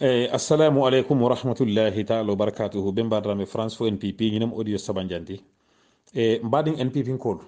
eh, assalamu alaykum wa rahmatullahi taala wa barakatuhu ɓe mbadarami france fo npp ñinam audio saba janti e eh, mbaɗin npp kodu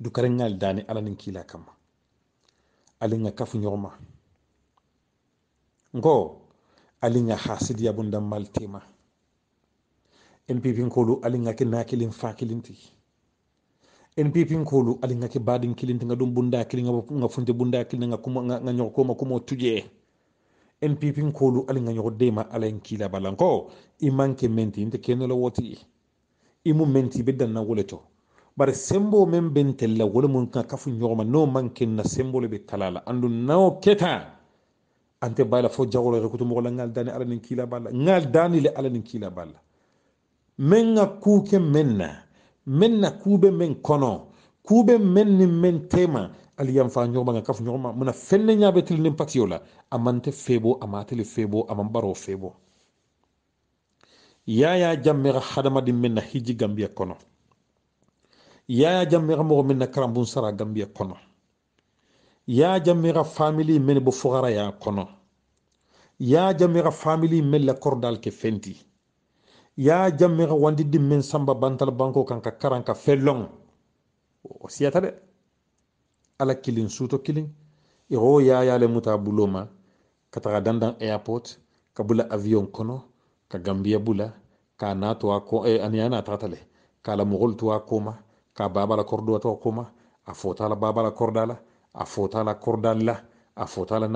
du karengal dani ala alanin kila ali nga kafu ñorma ngo ali nga hasid ya bunda maltima npp ali nga ke nakilin fakilinti npp ali nga ke badin kilinti nga dum bunda kilinga nga funte bunda kilinga nga kuma nga ñor koma kumo tujee npp nkolu ali ŋa ɲɔgɔn dema ala ye kila balankɔ i man ke menti n tɛ kenela wɔti i mu menti i be danna wole to bari sembo meŋ be n tella wole mun ka kafu ɲɔgɔma n'o man ke na sembo le be kala la andu nao keta ante bala fo jagolo re kutu mogola ŋal dani ala nin kila bala ŋal dani le ala nin kila bala meŋ ŋa kuu ke meŋ na meŋ na kuu be meŋ kɔnɔ kuu be meŋ ni meŋ tema aliyan fa ñoma nga kaf ñoma muna fenne ñabe til nim patiyola amante febo amatel febo aman baro febo yaya jammera hadamadiŋ meŋ na hiji gambiya kono yaya jammera mogo meŋ karambun sara gambiya kono yaya jammera famili meŋ bo fogaraya kono yaya jammera famili meŋ la korodal ke fenti yaya jammera wandidin meŋ samba bantal banko kaŋ ka karan o siyata de ala kilin suto kilin iro ya ya le muta buloma taga dandan airport ka bula avion kono ka gambia bula ka nato ako e eh, aniana tatale ka la mogol tuwa koma ka la kordowa to akoma a fota la baba la kordala a fota la la a fota la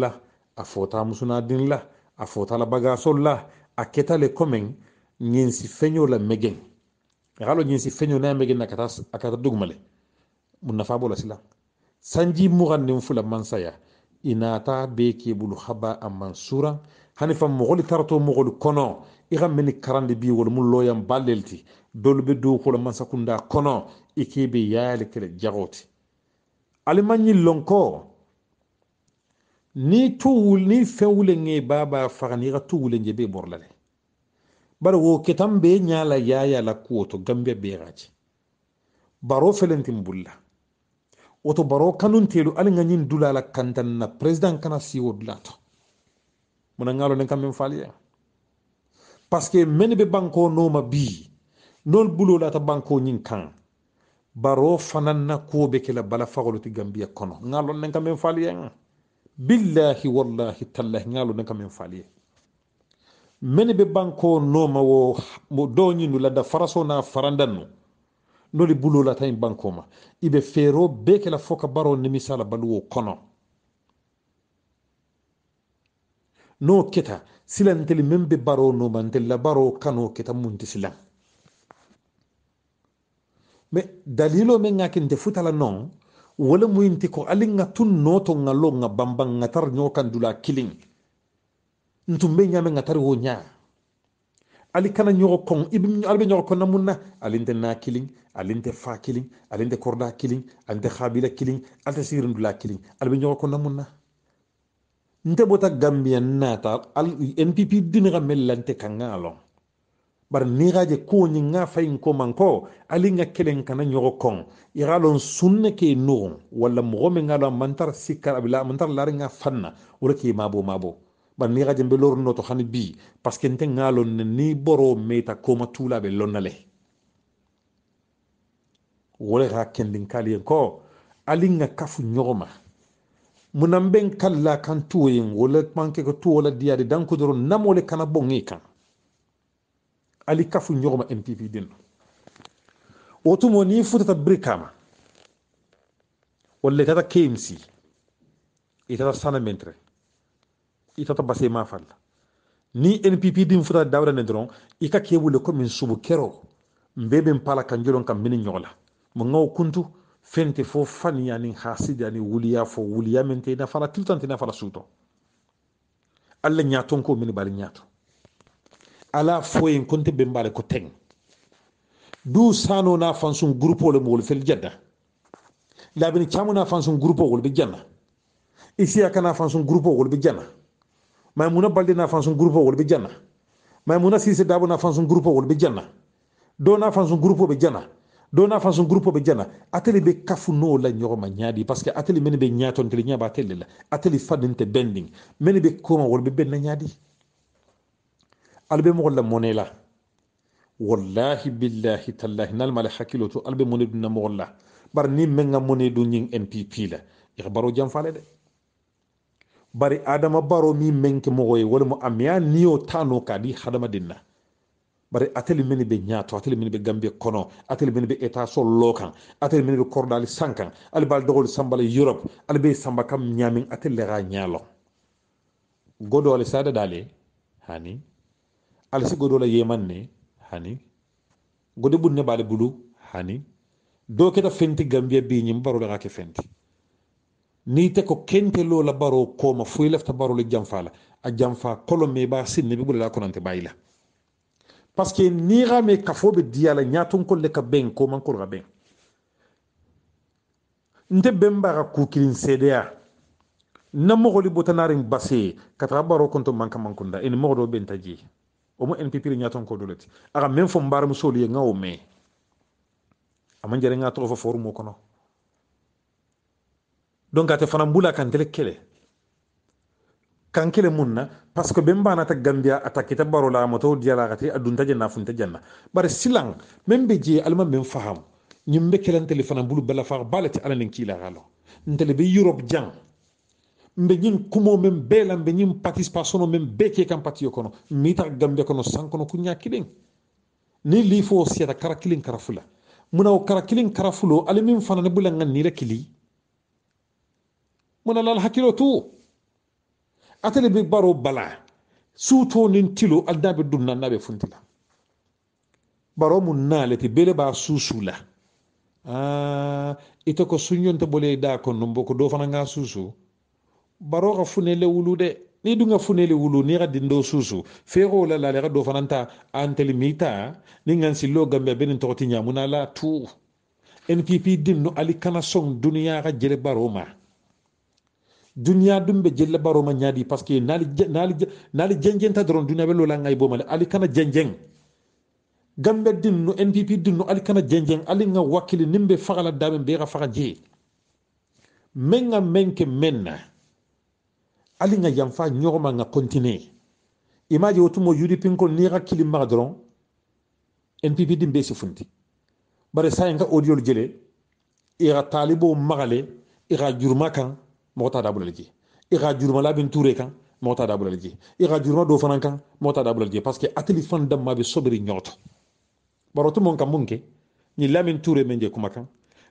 la a fota musuna dinla a fotala bagasol la a ketale komen si feño la megen xalo si feño na megen na katas akata dugmale mun nafa bola silan sanji muganden fula mansaya inata be kebulu haba a mansura hani fa mogolu tarato mogolu kono i ka meni karandi bi wolu mu loyan ballel dolu be dowkola mansakunda kono i kebe yayali kele jagoti alimanɲi lonko ni tu ni fɛn wulenge baba faga ni ka tu be borla bari wo ketan be ɲala yaya la kuwoto gambia be ka baro felentin bulla woto baro kanun telu al nga nyin dulala kantan na president kana siwo dulato muna ngalo nen kamem faliya parce que men be banko noma bi non bulo lata banko nyin kan baro fanan na ko be kala bala fagolo ti gambia kono ngalo nen kamem faliya billahi wallahi tallahi ngalo nen kamem faliya men be banko noma wo do nyin lada faraso na farandanno noli bulolata in bankoma ibe feero bee kela baro nimisa baluwo kono n'o keta silanteli meŋ be baro noma nteli baro kanoo keta muŋ ti me dalilo meŋ ŋa ke nte futa la noŋ ko ali ŋa tun noo to lo ŋa bambaŋ ŋa tara ñoo kaŋ dula kiliŋ ntumbe ñaame tari wo ñaa ali kana ñogo koŋ ala be ñogo ko na mun na alinte na kiliŋ alinte fa kiliŋ alinte korda kiliŋ alinte habila kiliŋ alite sirindula kiliŋ ala be ñogo ko na mun na nte bota gambia nata npp dini xa mel lante kanga loŋ bari ni xa je kuwoñi ŋa fayin ko man ko ali ŋa kelen kana ñogo koŋ i xa loŋ sunne ke nuxun walla moxo me ŋa lo mantara sikkar abila mantara laari fanna wo le ke i maabo ɓanni xa jembe lornoto xani bi parce que nte lon ne ni boro meta koma tulaɓe lonnale wole xa kendin kaliyen ko alinga kafu ñoxoma munan ben kalla kan tuwoyen wole manke ko tuwola diyade dankodoro namole kana bonge kan ali kafu ñoxoma mpp dinno wotumo ni futata brikama walla itata kmc itata e sana itata base ma falla ni npp din futa dawra ne dron i ka ke wule komin subu kero mbebe mpala kanjolon kam mini nyola mo ngaw kuntu fente fo faniya ni hasidi ani wuliya fo wuliya min te na fala tiltan te na fala suto alla nyaton ko mini bali nyato ala foyen konte be mbale ko teng du sano na fansun groupe le mol fel jadda labini chamu fansun groupe wol be janna isi akana fansun groupe wol be janna maymuna balde na fan sun groupe o wolɓe janna maymuna sisi dabo na fan sun groupe o wolɓe janna do na fan sun groupe o janna do na fan sun groupe o janna ateli be kafu no la nyoro ma nyaadi parce que ateli men be nyaaton ñatontele nyaaba atelle la ateli fadinte bending mene be koma wolɓe benna ñaaɗi alɓe la monela wallahi billahi tallahi nal mal to albe mone ɗum na la bar ni menga mone ɗum ñing npp la ihbaro janfale de bari adama baro min menke mogo ye walimo a niyo tano ka di hadamaden na bari ateli mini be ñaato ateli mini be gambie kono ateli mini be état sol lo kan ateli mini be kordali san ali bal dogol sambala europe ali be samba kam ñamin ateli lexa ñaalo godo ali sada dale hani ali si godo yeman ne hani gode bunne bale bulu hani do keta fenti gambia bi ñim baro lexa ke fenti nite ko kente lo la baro ko ma i lefta baro le jamfa la a jamfa kolo me ba sin ne bugula ko nante bayila parce que ni ga me kafo be nyatun ko le ka ben ko man ko ra ben nte ben ku kirin cda na mo mogoli botanarin ka kata baro ko to man konto manka mankunda en mo do ben taji o mo npp ri nyatun ko dolati ara men fo mbar musoli nga o me amanjare nga to fo forum ko no donc ate fana bula kantele kele kankele mun na parce que ben banata gambia ata kita baro la moto diala gati adunta jenna funta janna bare silang men be je alma men faham ñum be kelen tele fana bulu bala fa balati ala nen kila galo ntele be europe jang mbe ñin kumo men be la mbe ñin participation men be ke kan patio kono mi ta gambia kono sankono ku ñakilen ni li fo siata kara kilin karafula munaw kara kilin karafulo ale min fana ne bula ngan ni la kili la hakkilo tu atele bi baro bala suto nin tilo alnaɓe na nannaɓe funtila baro mun mum naalete bele ba suusula ah, ite ko suñonte bole da ko num boko do fana ga suusu baro ga funele wulu de ni nga funele wulu ni ga dindo susu fero la la ga do fananta antele mita ni ngan lo gambe benin toti nyamuna la tu npp dinno ali kana song duniya ga jere baroma duniya dum be jelle baro ma parce que nali nali nali jengenta dron duniya be lola ngay bomal ali kana jengeng gambe din npp din ali kana jengeng ali nga wakili nimbe fagala dame be ga faga je menga menke menna ali nga yamfa nyoma nga continue imaji wotumo udp ko ni ga kilimma dron npp din be sifundi bare sa nga audio jele ira talibo magale ira jurma kan mɔgɔ t'a da bulali je i ka jurumala bɛ ture kan mɔgɔ t'a da bulali je i ka juruma dɔw fana kan mɔgɔ t'a da bulali je parce que atili fan damma bɛ sobiri ɲɔgɔn baro tuma ka mun kɛ ni lamini ture min je kuma kan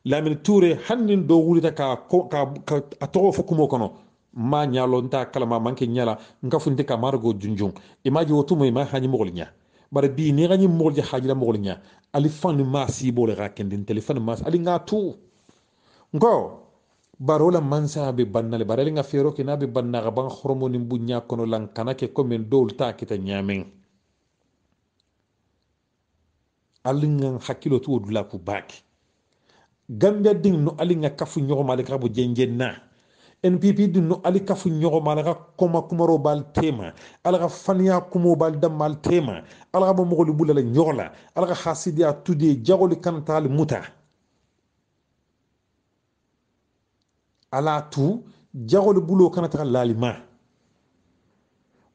lamini ture hali ni dɔ wulita ka ka a tɔgɔ fɔ kuma kɔnɔ ma ɲalo nta kalama manke nyala nka funte ka margo junjun imaji wotumo ima hanyi mogol nya bare bi ni ganyi mogol ja hajira mogol nya ali fan ma si b'o bole ga kenden telefon ma ali nga tu ngo barola mansa be bannale baralen ga fero ke na be banna ga ban khoromo nim bu nya kono lan kana ke komen dol ta ke ta nyamen alingan hakilo tu odula ku baki gambia ding no alinga kafu nyogo male ka bu jenjen npp dun no ali kafu nyogo male ka koma kumaro bal tema ala fania kumo bal dam mal tema ala bo mo bulala nyogola ala hasidia tudie jagoli kantal muta alatu jagole bulo kanata lalima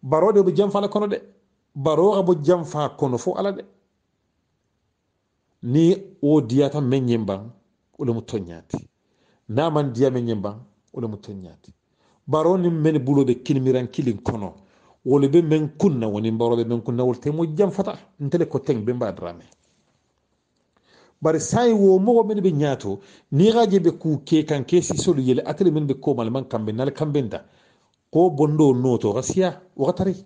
baro de bo jam la kono de baro xa bo jam fa kono fo ala de ni wo diyata men ñen ban olemu na man diya men ñen ban olemu baro ni men bulo be kinimiran kilin kono wolu be men kunna woni baro be men kunna wol te mo jam fata ntele ko teng be mba drame bari sai wo mogo min be ñaato ni xaje be ku ke kan ke si solu yele atele min be ko mal man kambe nal nda ko bondo noto wo waxatari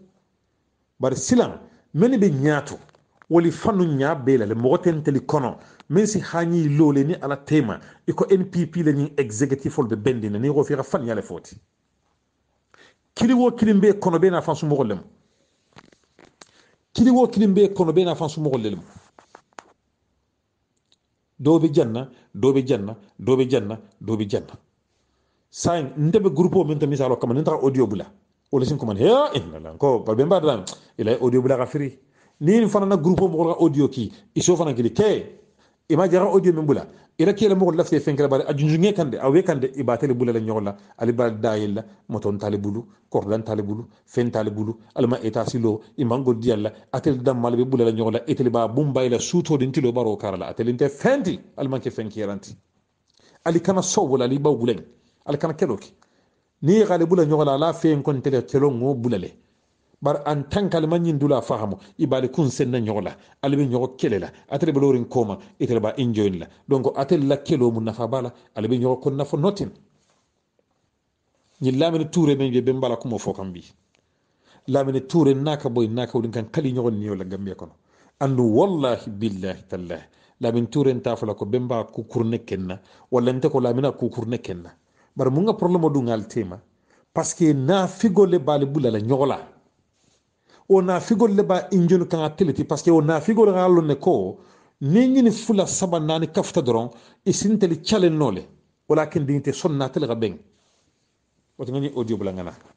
bari silan min be ñaato woli fanu ña bela le mogo tenteli kono min si hañi lole ni ala tema iko npp le ni executive fol be bendina ni xo fi xa fan le foti kili wo kilim be kono be na fan su mogo lemu kili wo kilim be kono be na fan su mogo lemu doo dooɓe janna doo dooɓe janna dooɓe janna dooɓe janna sayin ndeɓe groupe o min to misal kama nin taxa audio bula wala sin kuman hea innala ko par ɓe mbaɗatam ilay audio bula xa firi nin fana na groupe o moxol xa audio ki iso fana kili ke ima jara audio men bula ira kele mo lafte fenkere bare ajunjunge kande awe kande ibatele bula la nyola ali bar dayilla moton tale bulu kordan tale bulu fen tale bulu alma eta silo imango diyalla atel dam malbe bula la nyola etel ba bumbay la suto tilo baro karala atel inte fenti alma ke ali kana sobula ali bawgulen ali kana keloki ni gale bula nyola la fen kon tele kelo bulale bari en tant qu'alima ɲin dula fahamu i bali kun senna ɲɔgɔn la ali be ɲɔgɔn kele la atele belorin koma itele ba enjoyin la donc atele la kelo mu nafa b'a la be ɲɔgɔn ko nafo notin ɲin lamini ture men be ben bala kumo fo bi lamini ture naka boy naka wudin kan kali ɲɔgɔn niyo la gambiya kɔnɔ andu wallahi billahi tallahi lamin ture ta fala ko ben ba kukurne kenna walla nte ko lamina kukurne kenna bari mun ga problème du ngal tema parce que na figo le bali bulala ɲɔgɔn la o naafigol le ba injinu kan activity parce que o naafigol ga ne ko ni ñini fula saba naani kafta doron i sinteli calen nole walakin dinite sonnatel ga ɓeng oto gani audio bula ngana